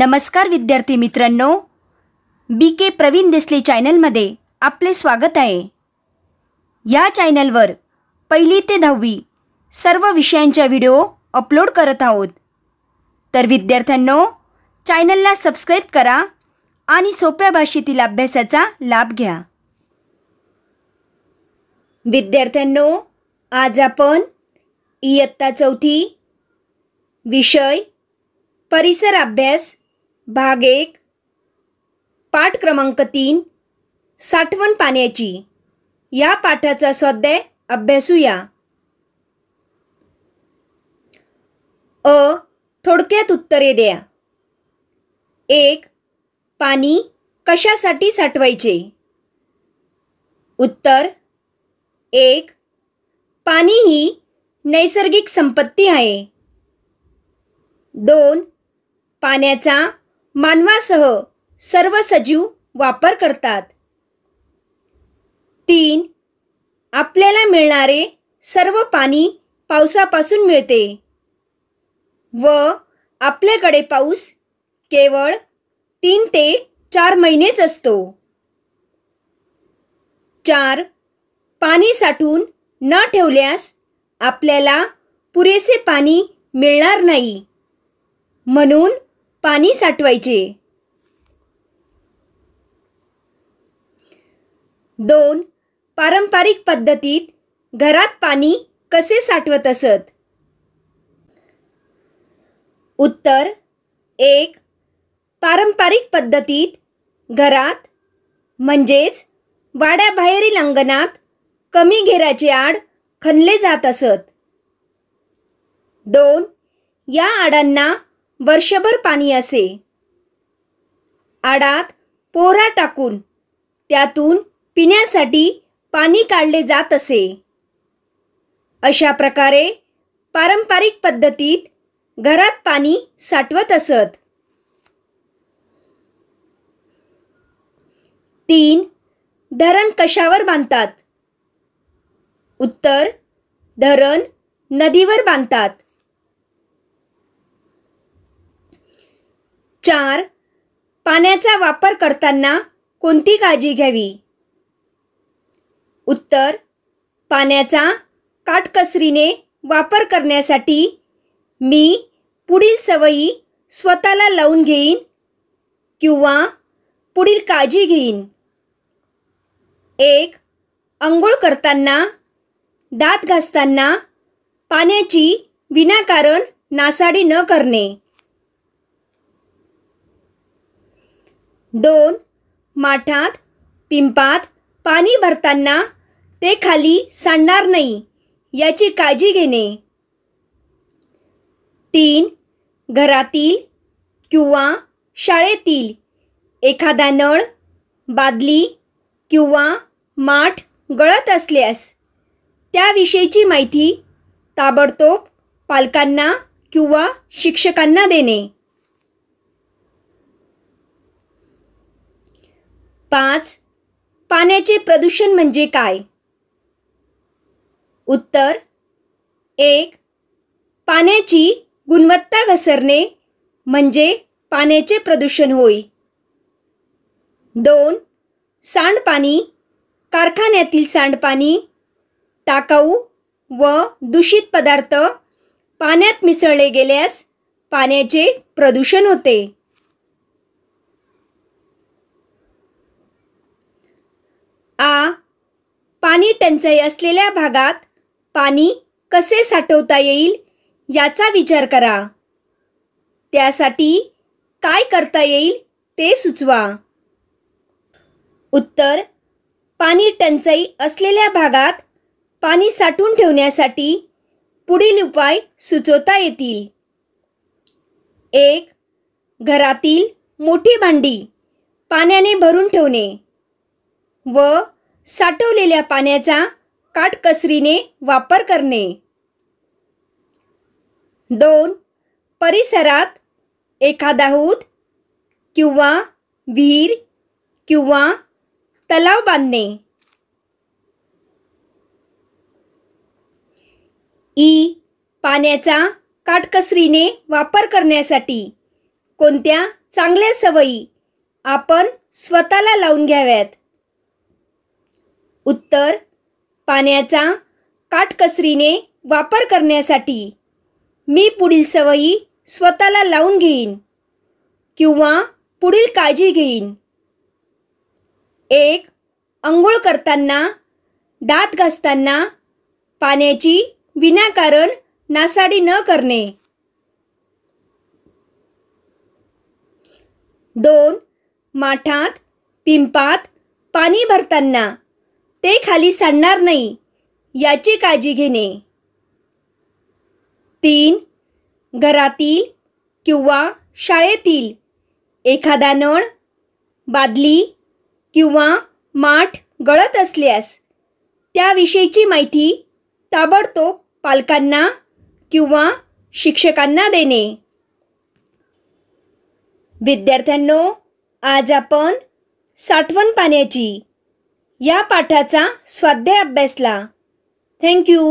नमस्कार विद्यार्थी मित्रांनो बी के प्रवीण देसले चॅनलमध्ये आपले स्वागत आहे या चॅनलवर पहिली ते दहावी सर्व विषयांच्या व्हिडिओ अपलोड करत आहोत तर विद्यार्थ्यांनो चॅनलला सबस्क्राईब करा आणि सोप्या भाषेतील अभ्यासाचा लाभ घ्या विद्यार्थ्यांनो आज आपण इयत्ता चौथी विषय परिसर अभ्यास भाग एक पाठ क्रमांक तीन साठवण पाण्याची या पाठाचा स्वाध्याय अभ्यासूया अ थोडक्यात उत्तरे द्या एक पाणी कशासाठी साठवायचे उत्तर एक पाणी ही नैसर्गिक संपत्ती आहे दोन पाण्याचा मानवासह सर्व सजीव वापर करतात तीन आपल्याला मिळणारे सर्व पाणी पावसापासून मिळते व आपल्याकडे पाऊस केवळ तीन ते चार महिनेच असतो चार पाणी साठवून न ठेवल्यास आपल्याला पुरेसे पाणी मिळणार नाही म्हणून पाणी साठवायचे दोन पारंपरिक पद्धतीत घरात पाणी कसे साठवत असत उत्तर एक पारंपरिक पद्धतीत घरात म्हणजेच वाड्याबाहेरील अंगणात कमी घेराचे आड खणले जात असत दोन या आडांना वर्षभर पाणी असे आडात पोरा टाकून त्यातून पिण्यासाठी पाणी काढले जात असे अशा प्रकारे पारंपरिक पद्धतीत घरात पाणी साठवत असत तीन धरण कशावर बांधतात उत्तर धरण नदीवर बांधतात चार पाण्याचा वापर करताना कोणती काळजी घ्यावी उत्तर पाण्याचा काटकसरीने वापर करण्यासाठी मी पुढील सवयी स्वतःला लावून घेईन किंवा पुढील काळजी घेईन एक अंघोळ करताना दात घासताना पाण्याची विनाकारण नासाडी न करणे दोन माठात पिंपात पाणी भरताना ते खाली सांडणार नाही याची काळजी घेणे तीन घरातील किंवा शाळेतील एखादा नळ बादली किंवा माठ गळत असल्यास त्याविषयीची माहिती ताबडतोब पालकांना किंवा शिक्षकांना देणे पाच पाण्याचे प्रदूषण म्हणजे काय उत्तर एक पाण्याची गुणवत्ता घसरणे म्हणजे पाण्याचे प्रदूषण होय दोन सांडपाणी कारखान्यातील सांडपाणी टाकाऊ व दूषित पदार्थ पाण्यात मिसळले गेल्यास पाण्याचे प्रदूषण होते पाणी टंचाई असलेल्या भागात पाणी कसे साठवता येईल याचा विचार करा त्यासाठी काय करता येईल ते सुचवा उत्तर पाणी टंचाई असलेल्या भागात पाणी साठवून ठेवण्यासाठी पुढील उपाय सुचवता येतील एक घरातील मोठी भांडी पाण्याने भरून ठेवणे व साठवलेल्या पाण्याचा काटकसरीने वापर करणे दोन परिसरात एखादा हूद किंवा विहीर किंवा तलाव बांधणे ई पाण्याचा काटकसरीने वापर करण्यासाठी कोणत्या चांगल्या सवयी आपण स्वतःला लावून घ्याव्यात उत्तर पाण्याचा काटकसरीने वापर करण्यासाठी मी पुढील सवयी स्वतःला लावून घेईन किंवा पुढील काळजी घेईन एक अंघोळ करताना दात घासताना पाण्याची विनाकारण नासाडी न करणे दोन माठात पिंपात पाणी भरताना ते खाली सांडणार नाही याची काळजी घेणे तीन घरातील किंवा शाळेतील एखादा नळ बादली किंवा माठ गळत असल्यास त्याविषयीची माहिती ताबडतोब पालकांना किंवा शिक्षकांना देणे विद्यार्थ्यांनो आज आपण साठवण पाण्याची या पाठाचा स्वाध्याय अभ्यासला थँक्यू